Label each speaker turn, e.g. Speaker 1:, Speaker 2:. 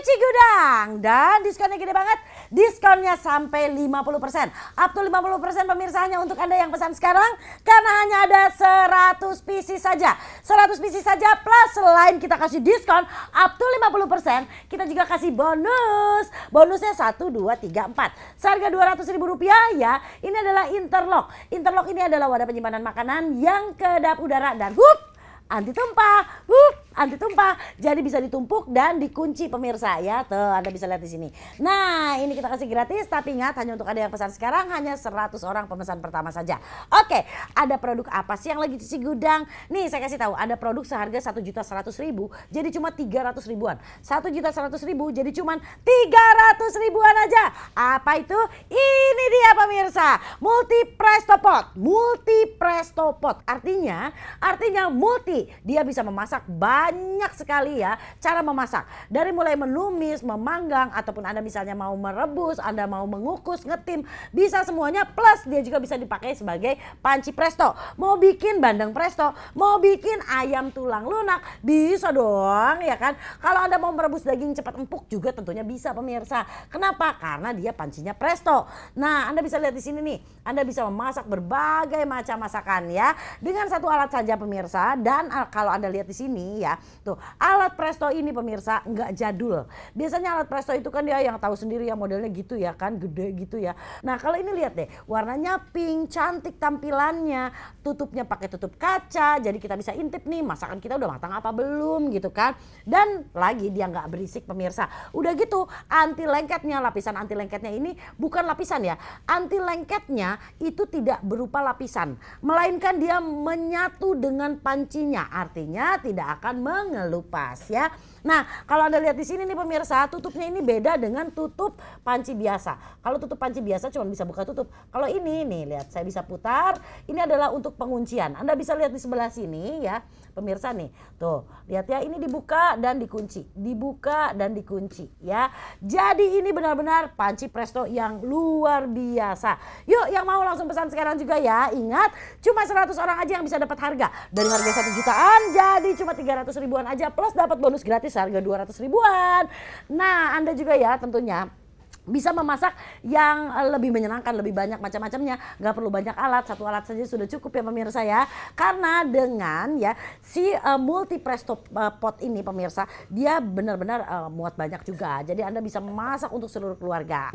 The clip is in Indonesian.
Speaker 1: Cuci Gudang. Dan diskonnya gede banget. Diskonnya sampai 50%. Up to 50% pemirsa hanya untuk Anda yang pesan sekarang. Karena hanya ada 100 pc saja. 100 pc saja plus selain kita kasih diskon up to 50%. Kita juga kasih bonus. Bonusnya 1, 2, 3, 4. Seharga 200 ribu rupiah ya. Ini adalah interlock. Interlock ini adalah wadah penyimpanan makanan yang kedap udara dan hup anti tumpah. Hup anti tumpah. Jadi bisa ditumpuk dan dikunci pemirsa ya. Tuh Anda bisa lihat di sini. Nah ini kita kasih gratis tapi ingat hanya untuk ada yang pesan sekarang hanya 100 orang pemesan pertama saja. Oke ada produk apa sih yang lagi di gudang? Nih saya kasih tahu ada produk seharga satu juta seratus ribu jadi cuma tiga ratus ribuan. Satu juta seratus ribu jadi cuma tiga ratus ribuan aja. Apa itu? Ini dia pemirsa, multi presto pot. multi presto pot Artinya, artinya multi. Dia bisa memasak banyak sekali ya cara memasak. Dari mulai menumis, memanggang ataupun Anda misalnya mau merebus, Anda mau mengukus, ngetim, bisa semuanya plus dia juga bisa dipakai sebagai panci presto. Mau bikin bandeng presto, mau bikin ayam tulang lunak, bisa dong ya kan. Kalau Anda mau merebus daging cepat empuk juga tentunya bisa pemirsa. Kenapa? Karena dia pancinya presto. Nah, anda bisa lihat di sini nih, Anda bisa memasak berbagai macam masakan ya dengan satu alat saja pemirsa dan ah, kalau Anda lihat di sini ya, tuh alat Presto ini pemirsa nggak jadul. Biasanya alat Presto itu kan dia yang tahu sendiri ya modelnya gitu ya kan gede gitu ya. Nah, kalau ini lihat deh, warnanya pink, cantik tampilannya, tutupnya pakai tutup kaca jadi kita bisa intip nih masakan kita udah matang apa belum gitu kan. Dan lagi dia nggak berisik pemirsa. Udah gitu anti lengketnya lapisan anti lengketnya ini bukan lapisan ya Anti lengketnya itu tidak berupa lapisan, melainkan dia menyatu dengan pancinya. Artinya tidak akan mengelupas ya. Nah, kalau Anda lihat di sini nih pemirsa, tutupnya ini beda dengan tutup panci biasa. Kalau tutup panci biasa cuma bisa buka tutup. Kalau ini nih, lihat saya bisa putar. Ini adalah untuk penguncian. Anda bisa lihat di sebelah sini ya, pemirsa nih. Tuh, lihat ya ini dibuka dan dikunci. Dibuka dan dikunci ya. Jadi ini benar-benar panci presto yang luar biasa biasa. Yuk yang mau langsung pesan sekarang juga ya. Ingat cuma 100 orang aja yang bisa dapat harga. Dari harga 1 jutaan jadi cuma 300 ribuan aja plus dapat bonus gratis harga 200 ribuan. Nah Anda juga ya tentunya bisa memasak yang eh, lebih menyenangkan, lebih banyak macam-macamnya. Gak perlu banyak alat, satu alat saja sudah cukup ya pemirsa ya. Karena dengan ya si uh, eh, multi presto eh, pot ini pemirsa, dia benar-benar uh, muat banyak juga. Jadi Anda bisa memasak untuk seluruh keluarga.